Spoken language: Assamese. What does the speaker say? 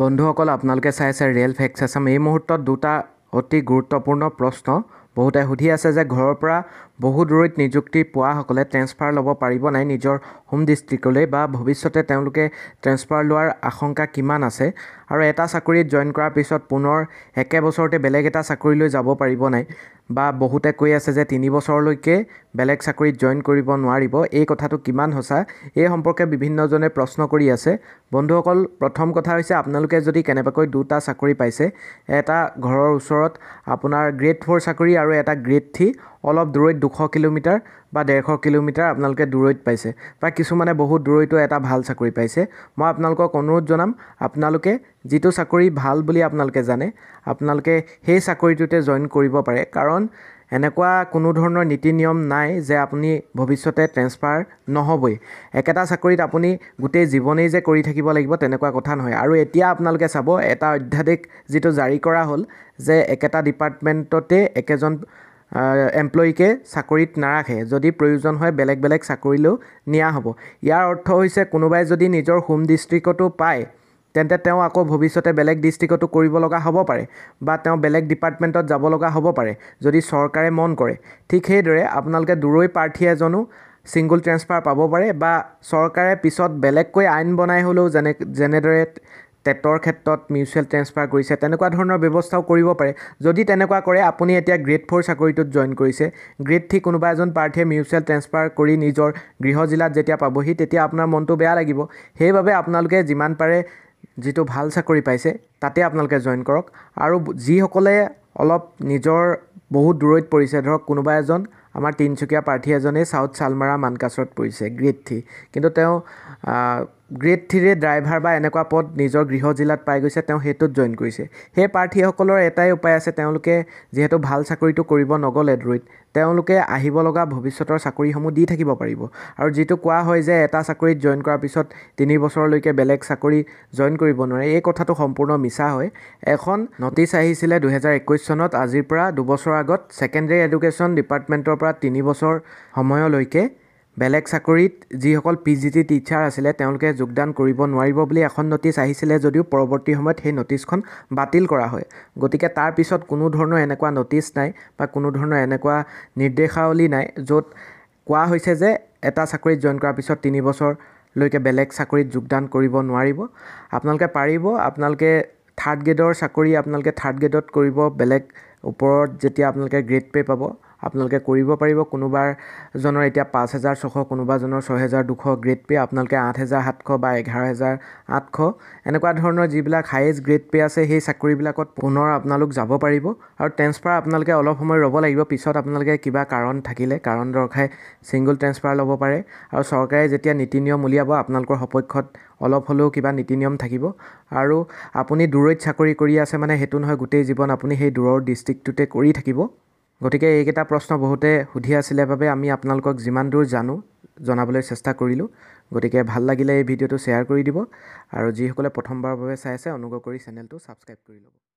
বন্ধুসকল আপোনালোকে চাইছে ৰিয়েল ফেক্স এছ এই মুহূৰ্তত দুটা অতি গুৰুত্বপূৰ্ণ প্ৰশ্ন বহুতে সুধি আছে যে ঘৰৰ পৰা বহু দূৰৈত নিযুক্তি পোৱাসকলে ট্ৰেঞ্চফাৰ ল'ব পাৰিব নাই নিজৰ হোম ডিষ্ট্ৰিক্টলৈ বা ভৱিষ্যতে তেওঁলোকে ট্ৰেন্সফাৰ লোৱাৰ আশংকা কিমান আছে আৰু এটা চাকৰিত জইন কৰাৰ পিছত পুনৰ একেবছৰতে বেলেগ এটা চাকৰিলৈ যাব পাৰিব নাই বা বহুতে কৈ আছে যে তিনি বছৰলৈকে বেলেগ চাকৰিত জইন কৰিব নোৱাৰিব এই কথাটো কিমান সঁচা এই সম্পৰ্কে বিভিন্নজনে প্ৰশ্ন কৰি আছে বন্ধুসকল প্ৰথম কথা হৈছে আপোনালোকে যদি কেনেবাকৈ দুটা চাকৰি পাইছে এটা ঘৰৰ ওচৰত আপোনাৰ গ্ৰেড ফ'ৰ চাকৰি আৰু আৰু এটা গ্ৰেড থ্ৰী অলপ দূৰৈত দুশ কিলোমিটাৰ বা ডেৰশ কিলোমিটাৰ আপোনালোকে দূৰৈত পাইছে বা কিছুমানে বহুত দূৰৈতো এটা ভাল চাকৰি পাইছে মই আপোনালোকক অনুৰোধ জনাম আপোনালোকে যিটো চাকৰি ভাল বুলি আপোনালোকে জানে আপোনালোকে সেই চাকৰিটোতে জইন কৰিব পাৰে কাৰণ এনেকুৱা কোনো ধৰণৰ নীতি নিয়ম নাই যে আপুনি ভৱিষ্যতে ট্ৰেন্সফাৰ নহ'বই একেটা চাকৰিত আপুনি গোটেই জীৱনেই যে কৰি থাকিব লাগিব তেনেকুৱা কথা নহয় আৰু এতিয়া আপোনালোকে চাব এটা অধ্যাদেশ যিটো জাৰি কৰা হ'ল যে একেটা ডিপাৰ্টমেণ্টতে একেজন এমপ্লয়ীকে চাকৰিত নাৰাখে যদি প্ৰয়োজন হয় বেলেগ বেলেগ চাকৰিলৈও নিয়া হ'ব ইয়াৰ অৰ্থ হৈছে কোনোবাই যদি নিজৰ হোম ডিষ্ট্ৰিক্টতো পায় তেন্তে তেওঁ আকৌ ভৱিষ্যতে বেলেগ ডিষ্ট্ৰিকতো কৰিব লগা হ'ব পাৰে বা তেওঁ বেলেগ ডিপাৰ্টমেণ্টত যাব লগা হ'ব পাৰে যদি চৰকাৰে মন কৰে ঠিক সেইদৰে আপোনালোকে দূৰৈ প্ৰাৰ্থী এজনো ছিংগুল ট্ৰেন্সফাৰ পাব পাৰে বা চৰকাৰে পিছত বেলেগকৈ আইন বনাই হ'লেও যেনে যেনেদৰে টেটৰ ক্ষেত্ৰত মিউচুৱেল ট্ৰেন্সফাৰ কৰিছে তেনেকুৱা ধৰণৰ ব্যৱস্থাও কৰিব পাৰে যদি তেনেকুৱা কৰে আপুনি এতিয়া গ্ৰেড ফ'ৰ চাকৰিটোত জইন কৰিছে গ্ৰেড থ্ৰী কোনোবা এজন প্ৰাৰ্থীয়ে মিউচুৱেল ট্ৰেন্সফাৰ কৰি নিজৰ গৃহ জিলাত যেতিয়া পাবহি তেতিয়া আপোনাৰ মনটো বেয়া লাগিব সেইবাবে আপোনালোকে যিমান পাৰে যিটো ভাল চাকৰি পাইছে তাতে আপোনালোকে জইন কৰক আৰু যিসকলে অলপ নিজৰ বহুত দূৰৈত পৰিছে ধৰক কোনোবা এজন আমাৰ তিনিচুকীয়া প্ৰাৰ্থী এজনেই চাউথ চালমাৰা মানকাছত পৰিছে গ্ৰেড থ্ৰী কিন্তু তেওঁ গ্ৰেড থ্ৰীৰে ড্ৰাইভাৰ বা এনেকুৱা পদ নিজৰ গৃহ জিলাত পাই গৈছে তেওঁ সেইটোত জইন কৰিছে সেই প্ৰাৰ্থীসকলৰ এটাই উপায় আছে তেওঁলোকে যিহেতু ভাল চাকৰিটো কৰিব নগ'লে দূৰৈত তেওঁলোকে আহিব লগা ভৱিষ্যতৰ চাকৰিসমূহ দি থাকিব পাৰিব আৰু যিটো কোৱা হয় যে এটা চাকৰিত জইন কৰাৰ পিছত তিনি বছৰলৈকে বেলেগ চাকৰি জইন কৰিব নোৱাৰে এই কথাটো সম্পূৰ্ণ মিছা হয় এখন নটিছ আহিছিলে দুহেজাৰ একৈছ চনত আজিৰ পৰা দুবছৰ আগত ছেকেণ্ডেৰী এডুকেশ্যন ডিপাৰ্টমেণ্টৰ পৰা তিনি বছৰ সময়লৈকে বেলেগ চাকৰিত যিসকল পি জি টি টিচাৰ আছিলে তেওঁলোকে যোগদান কৰিব নোৱাৰিব বুলি এখন নটিচ আহিছিলে যদিও পৰৱৰ্তী সময়ত সেই নটিচখন বাতিল কৰা হয় গতিকে তাৰ পিছত কোনো ধৰণৰ এনেকুৱা নটিচ নাই বা কোনো ধৰণৰ এনেকুৱা নিৰ্দেশাৱলী নাই য'ত কোৱা হৈছে যে এটা চাকৰিত জইন কৰাৰ পিছত তিনি বছৰলৈকে বেলেগ চাকৰিত যোগদান কৰিব নোৱাৰিব আপোনালোকে পাৰিব আপোনালোকে থাৰ্ড গ্ৰেডৰ চাকৰি আপোনালোকে থাৰ্ড গ্ৰেডত কৰিব বেলেগ ওপৰত যেতিয়া আপোনালোকে গ্ৰেড পে' পাব আপোনালোকে কৰিব পাৰিব কোনোবাজনৰ এতিয়া পাঁচ হেজাৰ ছশ কোনোবাজনৰ ছয় হেজাৰ দুশ গ্ৰেড পে' আপোনালোকে আঠ হেজাৰ সাতশ বা এঘাৰ হেজাৰ আঠশ এনেকুৱা ধৰণৰ যিবিলাক হায়েষ্ট গ্ৰেড পে' আছে সেই চাকৰিবিলাকত পুনৰ আপোনালোক যাব পাৰিব আৰু ট্ৰেন্সফাৰ আপোনালোকে অলপ সময় ৰ'ব লাগিব পিছত আপোনালোকে কিবা কাৰণ থাকিলে কাৰণ দৰ্শাই ছিংগল ট্ৰেন্সফাৰ ল'ব পাৰে আৰু চৰকাৰে যেতিয়া নীতি নিয়ম উলিয়াব আপোনালোকৰ সপক্ষত অলপ হ'লেও কিবা নীতি নিয়ম থাকিব আৰু আপুনি দূৰৈত চাকৰি কৰি আছে মানে সেইটো নহয় গোটেই জীৱন আপুনি সেই দূৰৰ ডিষ্ট্ৰিক্টটোতে কৰি থাকিব গতিকে এইকেইটা প্ৰশ্ন বহুতে সুধি আছিলে বাবে আমি আপোনালোকক যিমান দূৰ জানো জনাবলৈ চেষ্টা কৰিলোঁ গতিকে ভাল লাগিলে এই ভিডিঅ'টো শ্বেয়াৰ কৰি দিব আৰু যিসকলে প্ৰথমবাৰৰ বাবে চাই আছে অনুগ্ৰহ কৰি চেনেলটো ছাবস্ক্ৰাইব কৰি ল'ব